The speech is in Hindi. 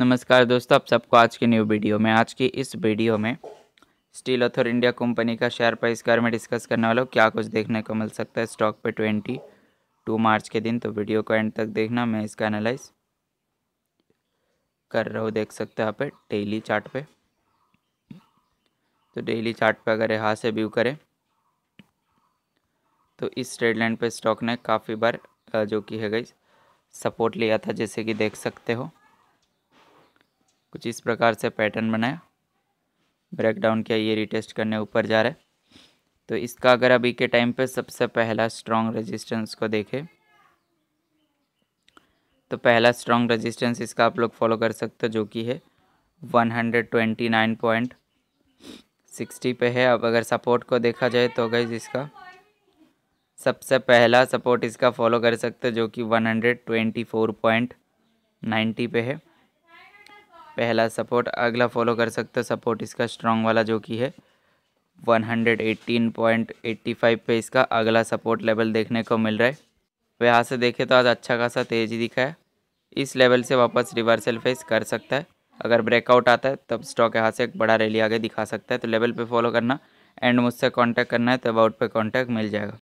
नमस्कार दोस्तों आप सबको आज की न्यू वीडियो में आज की इस वीडियो में स्टील ऑथर इंडिया कंपनी का शेयर प्राइस के बारे में डिस्कस करने वाला हूँ क्या कुछ देखने को मिल सकता है स्टॉक पे ट्वेंटी टू मार्च के दिन तो वीडियो को एंड तक देखना मैं इसका एनालाइज कर रहा हूँ देख सकते हो यहाँ डेली चार्ट पे तो डेली चार्ट पे अगर यहाँ से व्यू करें तो इस ट्रेड लाइन पर स्टॉक ने काफ़ी बार जो कि है गई सपोर्ट लिया था जैसे कि देख सकते हो कुछ इस प्रकार से पैटर्न बनाया ब्रेक डाउन किया ये रिटेस्ट करने ऊपर जा रहा है तो इसका अगर अभी के टाइम पे सबसे पहला स्ट्रॉन्ग रेजिस्टेंस को देखें तो पहला स्ट्रॉन्ग रेजिस्टेंस इसका आप लोग फॉलो कर सकते हो जो कि है one hundred twenty nine point sixty पे है अब अगर सपोर्ट को देखा जाए तो गई इसका सबसे पहला सपोर्ट इसका फॉलो कर सकते हो जो कि one hundred twenty four point ninety पे है पहला सपोर्ट अगला फॉलो कर सकते हो सपोर्ट इसका स्ट्रॉन्ग वाला जो कि है 118.85 पे इसका अगला सपोर्ट लेवल देखने को मिल रहा है यहाँ से देखें तो आज अच्छा खासा तेज़ी दिखा है इस लेवल से वापस रिवर्सल फेस कर सकता है अगर ब्रेकआउट आता है तब स्टॉक यहाँ से एक बड़ा रैली आगे दिखा सकता है तो लेवल पे फॉलो करना एंड मुझसे कांटेक्ट करना है तो अबाउट पे कांटेक्ट मिल जाएगा